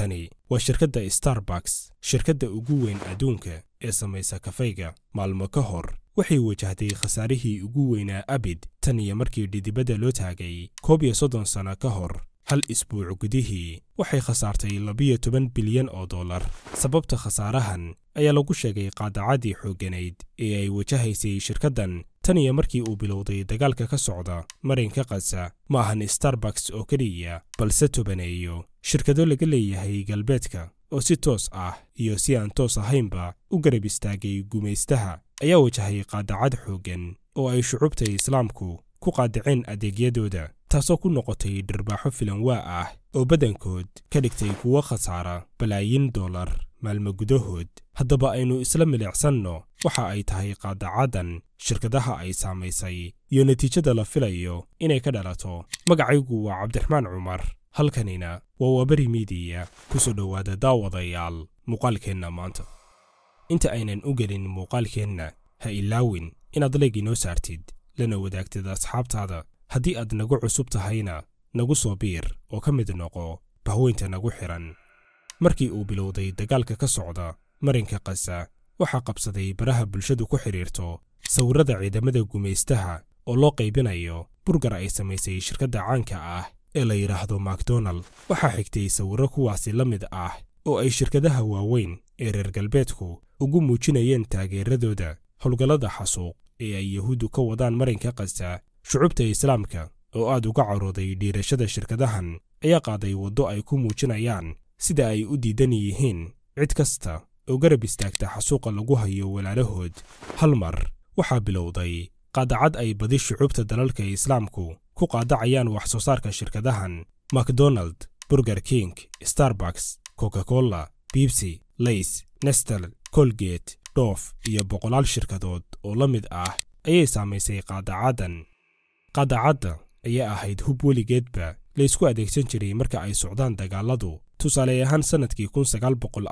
tani waa shirkadda starbuks shirkadda ugu weyn adduunka ee samaysa kafayga maalmo ka hor waxay wajahday khasaarihii ugu weynaa abid tan iyo markii dhidibadda loo taagay koob iyo soddon sano ka hor hal isbuuc gudihii waxay khasaartay labiyo toban bilyan oo dollar sababta khasaarahan ayaa lagu sheegay qaadacaddii xoogganayd ee ay wajahaysay shirkaddan tan iyo markii uu bilowday dagaalka ka socda marinka qadsa ma ahan starbuks oo keliya balse tobaneeyo shirkado laga leeyahay galbeedka oo si toos ah iyo si aan toos ahaynba u garab istaagay gumaystaha ayaa wajahay qaadacad xooggan oo ay shucubta islaamku ku qaadaceen adeegyadooda taasoo ku noqotay dharbaaxo filanwaa ah oo badankood ka dhigtay kuwo khasaara balaayiin dollar maalmo gudahood haddaba aynu isla milicsanno waxa ay tahay qaadacadan shirkadaha ay saamaysay iyo natiijada la filayo inay ka dhalato magacaygu waa cabdiraxmaan cumar halkanina wawabari miidiya soo dhowaada daawadayaal muuqaalkeenna maanta inta aynan u gelin muuqaalkeenna ha ilaawin inaad leeg inoo saartid lana wadaagtid asxaabtaada haddii aad nagu cusub tahayna nagu soo biir oo ka mid noqo bahweynta nagu xidhan markii uu bilowday dagaalka ka socda marinka kasa waxaa qabsaday baraha bulshadu ku xidhiirto sawirrada ciidamada gumaystaha oo loo qaybinayo burgar ay samaysay shirkadda caanka ah ee la yidhaahdo macdonald waxaa xigtay sawirro kuwaasi la mid ah oo ay shirkadaha waaweyn ee reer galbeedku ugu muujinayeen taageeradooda howlgallada xasuuq ee ay yahuuddu ka wadaan marinka qasta shucubta islaamka oo aad uga carooday dhiirashada shirkadahan ayaa qaaday waddo ay ku muujinayaan sida ay u diidan yihiin cid kasta oo garab istaagta xasuuqa lagu hayo walaalahood hal mar waxaa bilowday qadacad ay badi shucubta dalalka islaamku ku qaadacayaan wax soo saarka shirkadahan macdonald burger king starbucks coca cola bibsi lays nestel colgate dhoof iyo boqolaal shirkadood oo la mid ah ayay saamaysay qaadacaddan qaadacadda ayaa ahayd hub weligeedba laysku adeegsan jiray marka ay socdaan dagaaladu tusaale ahaan sannadkii kun sagaal boqol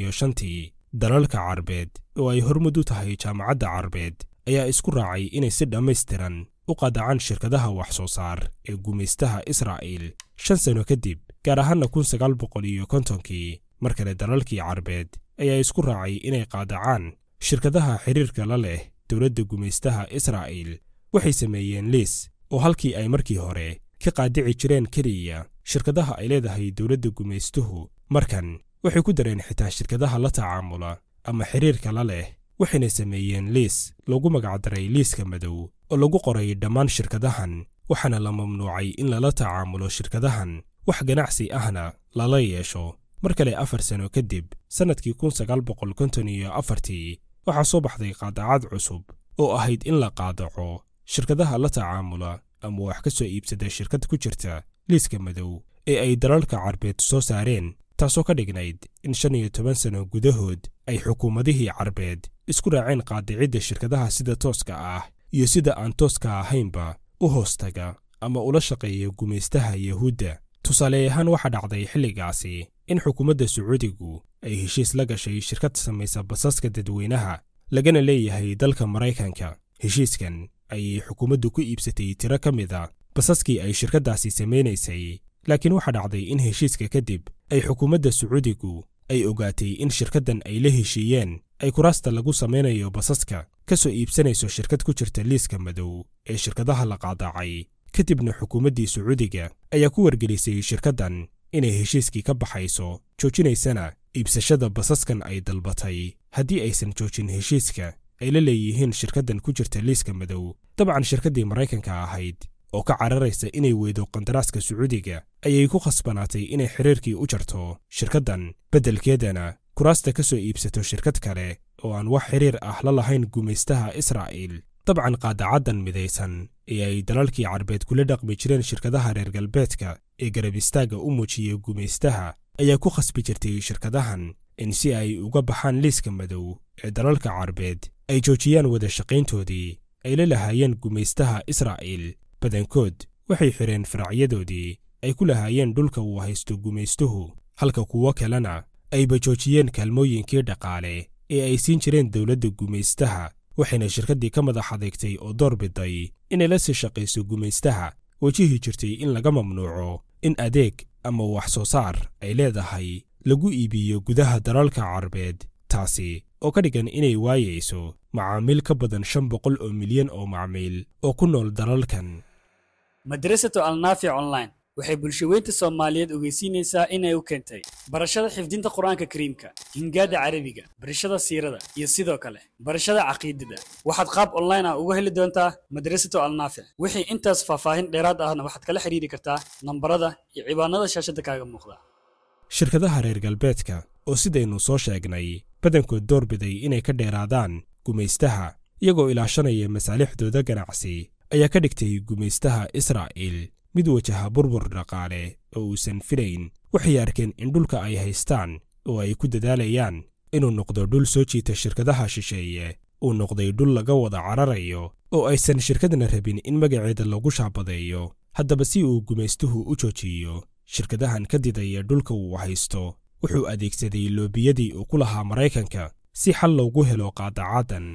iyo shantii dalalka carbeed oo ay hormud u tahay jaamacadda carbeed ayaa isku raacay inay si dhammaystiran u qadacan shirkadaha wax soo saar ee gumaystaha israa'iil shan sano kadib gaar ahaana kun sagaal boqol iyo kontonkii mar kale dalalkii carbeed ayaa isku raacay inay qaadacaan shirkadaha xiriirka la leh dowladda gumaystaha israa'iil waxay sameeyeen liis oo halkii ay markii hore ka qaadici jireen keliya shirkadaha ay leedahay dowladda gumaystuhu markan waxay ku dareen xitaa shirkadaha la tacaamula ama xiriirka la leh waxayna sameeyeen liis lagu magacdaray liiska madow oo lagu qoray dhammaan shirkadahan waxaana la mamnuucay in lala tacaamulo shirkadahan wax ganacsi ahna lala yeesho mar kale afar sano kadib sannadkii kun sagaal boqol iyo afartii waxaa soo baxday qaadaacad cusub oo ahayd in la qaadaco shirkadaha la tacaamula ama wax ka soo iibsada shirkad ku jirta liiska madow ee ay dalalka carbeed soo saareen taasoo ka dhignayd in shan iyo toban sano gudahood ay xukuumadihii carbeed isku raaceen qaadicidda shirkadaha sida tooska ah iyo sida aan tooska ahaynba u hoostaga ama ula shaqeeya gumaystaha yuhuudda ahaan waxaa dhacday xilligaasi in xukuumadda sacuudigu ay heshiis la gashay shirkad samaysa basaska dadweynaha lagana leeyahay dalka maraykanka heshiiskan ayay xukuumaddu ku iibsatay tiro ka mid a ah basaskii ay shirkaddaasi samaynaysay laakiin waxaa dhacday in heshiiska kadib ay xukuumadda sacuudigu ay ogaatay in shirkaddan ay la heshiiyeen ay kuraasta lagu samaynayo basaska ka soo iibsanayso shirkad ku jirta liiska madow ee shirkadaha la qaadaacay kadibna xukuumaddii sacuudiga ayaa ku wargelisay shirkaddan inay heshiiskii ka baxayso joojinaysana iibsashada basaskan ay dalbatay haddii aysan joojin heshiiska ay la leeyihiin shirkaddan ku jirta liiska madow dabcan shirkaddii maraykanka ahayd oo ka cararaysa inay weydo qandaraaska sacuudiga ayay ku khasbanaatay inay xiriirkii u jarto shirkaddan beddelkeedana kuraasta ka soo iibsato shirkad kale oo aan wax xiriir ah la lahayn gumaystaha israa'iil dabcan qaadacaddan midaysan ee ay dalalkii carbeed kula dhaqmi jireen shirkadaha reer galbeedka ee garab istaagga u muujiyey gumaystaha ayaa ku khasbi jirtay shirkadahan in si ay uga baxaan liiska madow ee dalalka carbeed ay joojiyaan wada shaqayntoodii ay la lahaayeen gumaystaha israa'il badankood waxay xireen faracyadoodii ay ku lahaayeen dhulka uu haysto gumaystuhu halka kuwo kalena ayba joojiyeen kaalmooyinkii dhaqaale ee ay siin jireen dowladda gumaystaha waxayna shirkaddii ka madax adeegtay oo door bidday inay la sii shaqayso gumaystaha wejihi jirtay in laga mamnuuco in adeeg ama wax soo saar ay leedahay lagu iibiyo gudaha dalalka carbeed taasi oo ka dhigan inay waayayso macaamiil ka badan shan boqol oo milyan oo macmiil oo ku nool dalalkan madrasatu alnaafi online waxay bulshaweynta soomaaliyeed ogeysiinaysaa inay u keentay barashada xifdinta qur-aanka kariimka hingaada carabiga barashada siirada iyo sidoo kale barashada caqiidada waxaad qaab online ah uga heli doontaa madrasatu alnaafic wixii intaas faahfaahin dheeraad ahna waxaad kala xidhiiri kartaa nambarada iyo cibaanada shaashadda kaaga muuqda shirkadaha reer galbeedka oo sidaynu soo sheegnay badankood doorbiday inay ka dheeraadaan gumaystaha iyagoo ilaashanaya masaalixdooda ganacsi ayaa ka dhigtay gumaystaha israa'il mid wajaha burbur dhaqaale oo uusan filayn waxay arkeen in dhulka ay haystaan oo ay ku dadaalayaan inuu noqdo dhul soo jiita shirkadaha shisheeye uu noqday dhul laga wada cararayo oo aysan shirkadna rabin in magaceeda lagu shaabadeeyo haddaba si uu gumaystuhu u joojiyo shirkadahan ka didaya dhulka uu haysto wuxuu adeegsaday loobiyadii uu ku lahaa maraykanka si xal loogu helo qaadacaadan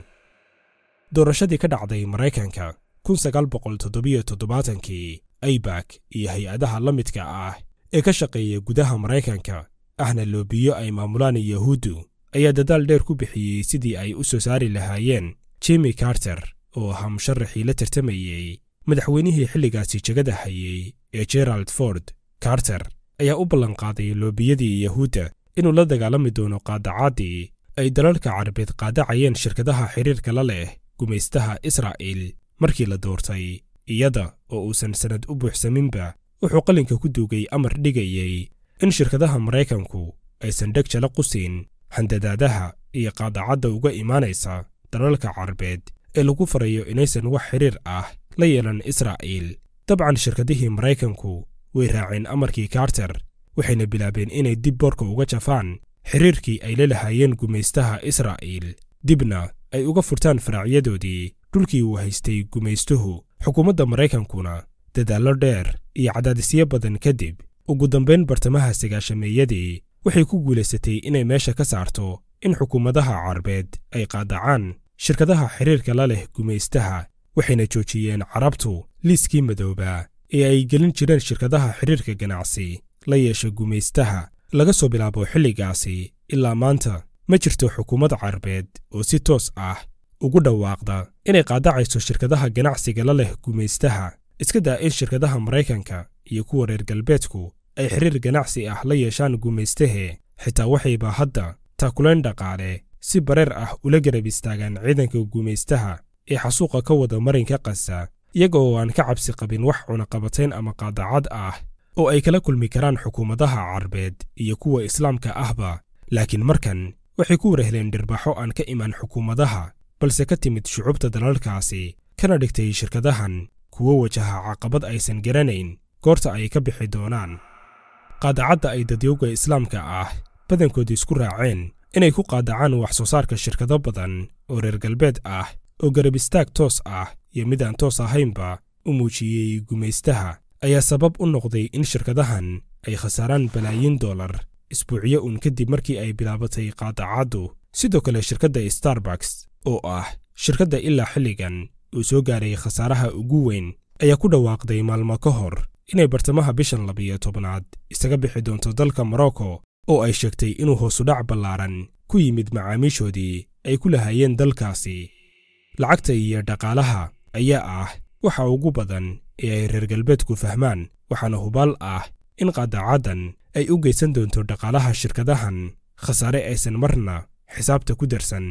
doorashadii ka dhacday maraykanka kunsagaalboqoltoddobiyo toddobaatankii aibak iyo hay-adaha la midka ah ee ka shaqeeya gudaha maraykanka ahna loobiyo ay maamulaan yahuuddu ayaa dadaal dheer ku bixiyey sidii ay u soo saari lahaayeen jimi carter oo ahaa musharaxii la tartamayey madaxweynihii xilligaasi jegada hayey ee gerald ford carter ayaa u ballanqaaday loobiyadii yahuudda inuu la dagaalami doono qaadacaaddii ay dalalka carabeed qaadacayeen shirkadaha xiriirka la leh gumaystaha israa'il markii la doortay iyada oo uusan sannad u buuxsaminba wuxuu qalinka ku duugay amar dhigayay in shirkadaha maraykanku aysan dheg jala qusin handadaadaha iyo qaadacadda uga imaanaysa dalalka carbeed ee lagu farayo inaysan wax xiriir ah la yeelan israa'iil dabcan shirkadihii maraykanku way raaceen amarkii karter waxayna bilaabeen inay dib boorka uga jafaan xiriirkii ay la lahaayeen gumaystaha israa'iil dibna ay uga furtaan faraacyadoodii dhulkii uu haystay gumaystuhu xukuumadda maraykankuna dadaallo dheer iyo cadaadisyo badan kadib ugu dambayn bartamaha sagaashameeyadii waxay ku guulaysatay inay meesha ka saarto in xukuumadaha carbeed ay qaadacaan shirkadaha xiriirka la leh gumaystaha waxayna joojiyeen carabtu liiskii madoobaa ee ay gelin jireen shirkadaha xiriirka ganacsi la yeesha gumaystaha laga soo bilaabo xilligaasi ilaa maanta ma jirto xukuumad carbeed oo si toos ah ugu dhawaaqda inay qaadacayso shirkadaha ganacsiga la leh gumaystaha iska daa in shirkadaha maraykanka iyo kuwa reer galbeedku ay xiriir ganacsi ah la yeeshaan gumaystahe xitaa waxayba hadda taakulayn dhaqaale si bareer ah ula garab istaagaan ciidanka gumaystaha ee xasuuqa ka wada marinka qasa iyaga oo aan ka cabsi qabin wax cunaqabatayn ama qaadacad ah oo ay kala kulmi karaan xukuumadaha carbeed iyo kuwa islaamka ahba laakiin markan waxay ku warheleen dhirbaxo aan ka imaan xukuumadaha balse ka timid shucuubta dalalkaasi kana dhigtay shirkadahan kuwo wajaha caqabad aysan garanayn goorta ay ka bixi doonaan qaadacadda ay dadyowga islaamka ah badankoodu isku raaceen inay ku qaadacaan wax soo saarka shirkado badan oo reer galbeed ah oo garab istaag toos ah iyo mid aan toos ahaynba u muujiyey gumaystaha ayaa sabab u noqday in shirkadahan ay khasaaraan balaayiin dollar isbuucyo uun kadib markii ay bilaabatay qaadacaddu sidoo kale shirkadda starbuks oo ah shirkadda ilaa xilligan uu soo gaaray khasaaraha ugu weyn ayaa ku dhawaaqday maalmo ka hor inay bartamaha bishan labiyo tobnaad isaga bixi doonto dalka morocco oo ay sheegtay inuu hoosudhac ballaaran ku yimid macaamiishoodii ay ku lahaayeen dalkaasi lacagta iyo dhaqaalaha ayaa ah waxa ugu badan ee ay reer galbeedku fahmaan waxaana hubaal ah in qadaacaddan ay u geysan doonto dhaqaalaha shirkadahan khasaare aysan marna xisaabta ku darsan